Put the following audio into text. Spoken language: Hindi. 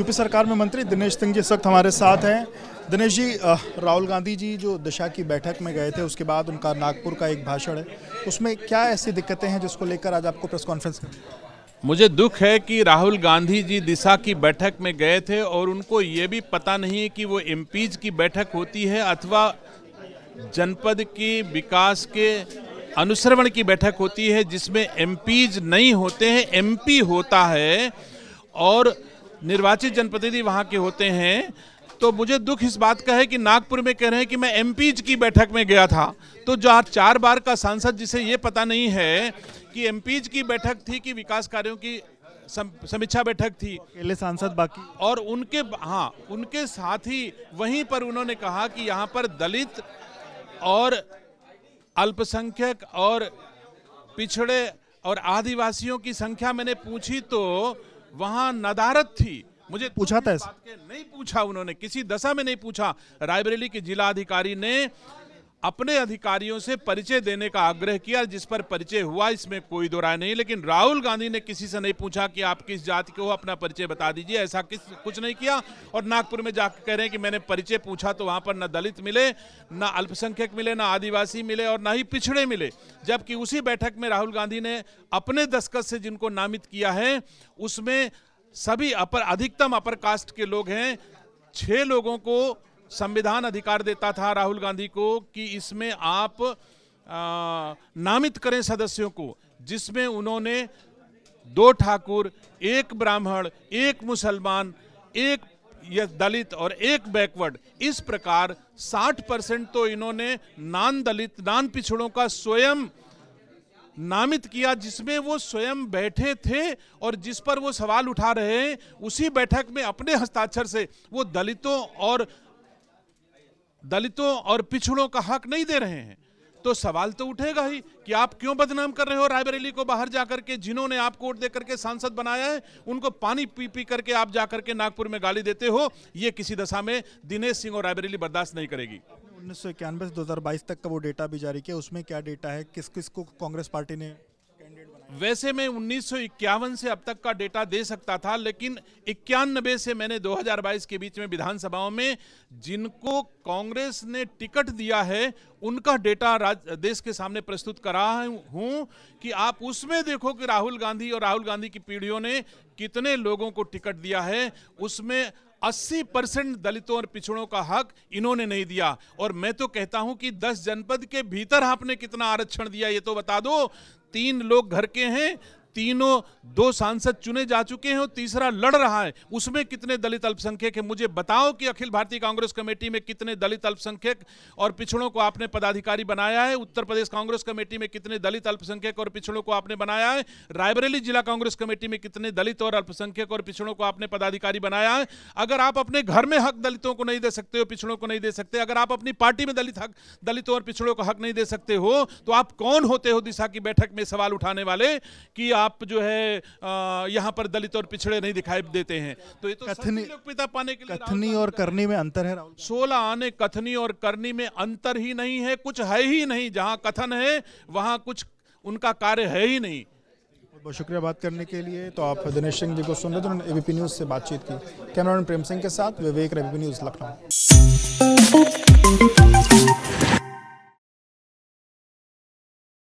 यूपी सरकार में मंत्री दिनेश सिंह जी सख्त हमारे साथ हैं दिनेश जी राहुल गांधी जी जो दिशा की बैठक में गए थे उसके बाद उनका नागपुर का एक भाषण है उसमें क्या ऐसी दिक्कतें हैं जिसको लेकर आज आपको प्रेस कॉन्फ्रेंस कर मुझे दुख है कि राहुल गांधी जी दिशा की बैठक में गए थे और उनको ये भी पता नहीं है कि वो एम की बैठक होती है अथवा जनपद की विकास के अनुसरण की बैठक होती है जिसमें एम नहीं होते हैं एम होता है और निर्वाचित जनप्रतिनिधि वहां के होते हैं तो मुझे दुख इस बात का है कि नागपुर में कह रहे हैं कि मैं एम की बैठक में गया था तो जो चार बार का सांसद जिसे ये पता नहीं है कि एमपीज की बैठक थी कि विकास कार्यों की समीक्षा बैठक थी अकेले सांसद बाकी और उनके हाँ उनके साथ ही वहीं पर उन्होंने कहा कि यहाँ पर दलित और अल्पसंख्यक और पिछड़े और आदिवासियों की संख्या मैंने पूछी तो वहां नदारत थी मुझे पूछा था नहीं पूछा उन्होंने किसी दशा में नहीं पूछा रायबरेली के जिला अधिकारी ने अपने अधिकारियों से परिचय देने का आग्रह किया जिस पर परिचय हुआ इसमें कोई दो राय नहीं लेकिन राहुल गांधी ने किसी से नहीं पूछा कि आप किस जाति के हो अपना परिचय बता दीजिए ऐसा किस कुछ नहीं किया और नागपुर में जाकर कह रहे हैं कि मैंने परिचय पूछा तो वहां पर ना दलित मिले ना अल्पसंख्यक मिले ना आदिवासी मिले और ना ही पिछड़े मिले जबकि उसी बैठक में राहुल गांधी ने अपने दस्खत से जिनको नामित किया है उसमें सभी अपर अधिकतम अपर कास्ट के लोग हैं छः लोगों को संविधान अधिकार देता था राहुल गांधी को कि इसमें आप आ, नामित करें सदस्यों को जिसमें उन्होंने दो ठाकुर एक ब्राह्मण एक मुसलमान एक दलित और एक बैकवर्ड इस प्रकार 60 परसेंट तो इन्होंने नान दलित नान पिछड़ों का स्वयं नामित किया जिसमें वो स्वयं बैठे थे और जिस पर वो सवाल उठा रहे हैं उसी बैठक में अपने हस्ताक्षर से वो दलितों और दलितों और पिछड़ों का हक नहीं दे रहे हैं तो सवाल तो उठेगा ही कि आप क्यों बदनाम कर रहे हो रायबरेली को बाहर जाकर के जिन्होंने आप वोट देकर के सांसद बनाया है उनको पानी पी पी करके आप जाकर के नागपुर में गाली देते हो ये किसी दशा में दिनेश सिंह और रायबरेली बर्दाश्त नहीं करेगी उन्नीस सौ इक्यानवे से दो तक का वो डेटा भी जारी किया उसमें क्या डेटा है किस किस को कांग्रेस पार्टी ने वैसे मैं उन्नीस से अब तक का डेटा दे सकता था लेकिन इक्यानबे से मैंने 2022 के बीच में विधानसभाओं में जिनको कांग्रेस ने टिकट दिया है उनका डेटा राज देश के सामने प्रस्तुत करा हूं कि आप उसमें देखो कि राहुल गांधी और राहुल गांधी की पीढ़ियों ने कितने लोगों को टिकट दिया है उसमें 80 परसेंट दलितों और पिछड़ों का हक इन्होंने नहीं दिया और मैं तो कहता हूं कि 10 जनपद के भीतर आपने कितना आरक्षण दिया ये तो बता दो तीन लोग घर के हैं तीनों दो सांसद चुने जा चुके हैं और तीसरा लड़ रहा है उसमें कितने दलित अल्पसंख्यक है मुझे बताओ कि अखिल भारतीय कांग्रेस कमेटी में कितने दलित अल्पसंख्यक और पिछड़ों को आपने पदाधिकारी बनाया है उत्तर प्रदेश कांग्रेस कमेटी में कितने दलित अल्पसंख्यक और पिछड़ों को आपने बनाया है रायबरेली जिला कांग्रेस कमेटी में कितने दलित और अल्पसंख्यक और पिछड़ों को आपने पदाधिकारी बनाया है अगर आप अपने घर में हक दलितों को नहीं दे सकते हो पिछड़ों को नहीं दे सकते अगर आप अपनी पार्टी में दलित हक दलितों और पिछड़ों को हक नहीं दे सकते हो तो आप कौन होते हो दिशा की बैठक में सवाल उठाने वाले कि आप जो है यहाँ पर दलित और पिछड़े नहीं दिखाई देते हैं तो ये तो कथनी पिता पाने के लिए कथनी और करनी में अंतर है सोलह आने कथनी और करनी में अंतर ही नहीं है कुछ है ही नहीं जहाँ कथन है वहाँ कुछ उनका कार्य है ही नहीं बहुत शुक्रिया बात करने के लिए तो आप दिनेश सिंह जी को सुन रहे थे उन्होंने एबीपी न्यूज़ से बातचीत की कैमरामैन प्रेम सिंह के साथ विवेक एबीपी न्यूज़ लखनऊ